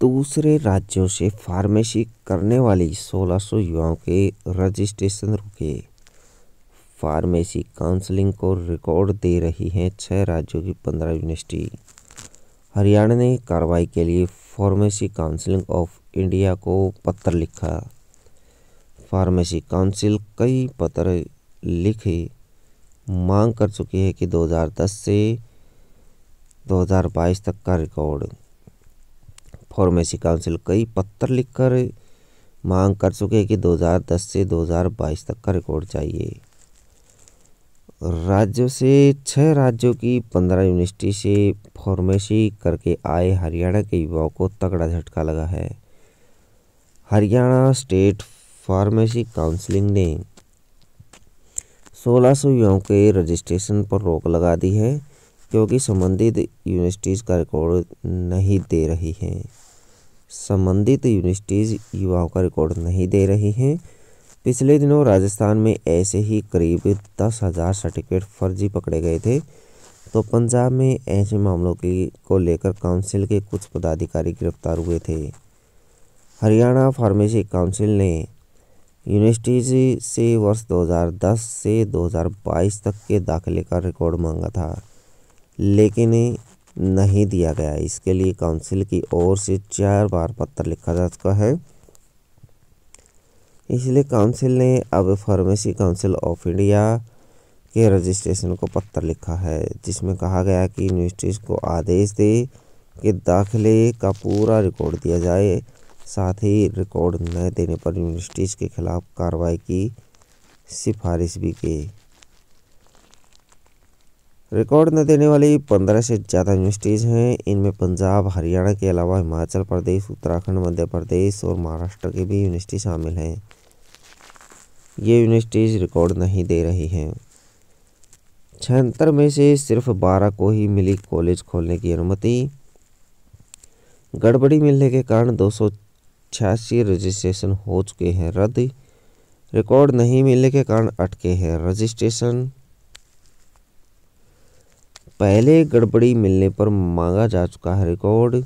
दूसरे राज्यों से फार्मेसी करने वाली 1600 युवाओं के रजिस्ट्रेशन रुके फार्मेसी काउंसलिंग को रिकॉर्ड दे रही हैं छह राज्यों की पंद्रह यूनिवर्सिटी हरियाणा ने कार्रवाई के लिए फार्मेसी काउंसलिंग ऑफ इंडिया को पत्र लिखा फार्मेसी काउंसिल कई पत्र लिखे मांग कर चुकी है कि 2010 से 2022 तक का रिकॉर्ड फार्मेसी काउंसिल कई पत्र लिखकर मांग कर चुके हैं कि 2010 से 2022 तक का रिकॉर्ड चाहिए राज्यों से छः राज्यों की पंद्रह यूनिवर्सिटी से फार्मेसी करके आए हरियाणा के युवाओं को तगड़ा झटका लगा है हरियाणा स्टेट फार्मेसी काउंसलिंग ने 1600 युवाओं के रजिस्ट्रेशन पर रोक लगा दी है क्योंकि संबंधित यूनिवर्सिटीज़ का रिकॉर्ड नहीं दे रही हैं संबंधित यूनिवर्सिटीज युवाओं का रिकॉर्ड नहीं दे रही हैं पिछले दिनों राजस्थान में ऐसे ही करीब दस हज़ार सर्टिफिकेट फर्जी पकड़े गए थे तो पंजाब में ऐसे मामलों की को लेकर काउंसिल के कुछ पदाधिकारी गिरफ्तार हुए थे हरियाणा फार्मेसी काउंसिल ने यूनिवर्सिटीज से वर्ष 2010 से 2022 तक के दाखिले का रिकॉर्ड मांगा था लेकिन नहीं दिया गया इसके लिए काउंसिल की ओर से चार बार पत्र लिखा जा चुका है इसलिए काउंसिल ने अब फार्मेसी काउंसिल ऑफ इंडिया के रजिस्ट्रेशन को पत्र लिखा है जिसमें कहा गया कि यूनिवर्सिटीज़ को आदेश दे कि दाखिले का पूरा रिकॉर्ड दिया जाए साथ ही रिकॉर्ड न देने पर यूनिवर्सिटीज़ के खिलाफ कार्रवाई की सिफारिश भी की रिकॉर्ड न देने वाली पंद्रह से ज़्यादा यूनिवर्सिटीज़ हैं इनमें पंजाब हरियाणा के अलावा हिमाचल प्रदेश उत्तराखंड मध्य प्रदेश और महाराष्ट्र की भी यूनिवर्सिटी शामिल हैं ये यूनिवर्सिटीज़ रिकॉर्ड नहीं दे रही हैं छहत्तर में से सिर्फ बारह को ही मिली कॉलेज खोलने की अनुमति गड़बड़ी मिलने के कारण दो सौ छियासी रजिस्ट्रेशन हो चुके हैं रद्द रिकॉर्ड नहीं मिलने के कारण अटके हैं रजिस्ट्रेशन पहले गड़बड़ी मिलने पर मांगा जा चुका है रिकॉर्ड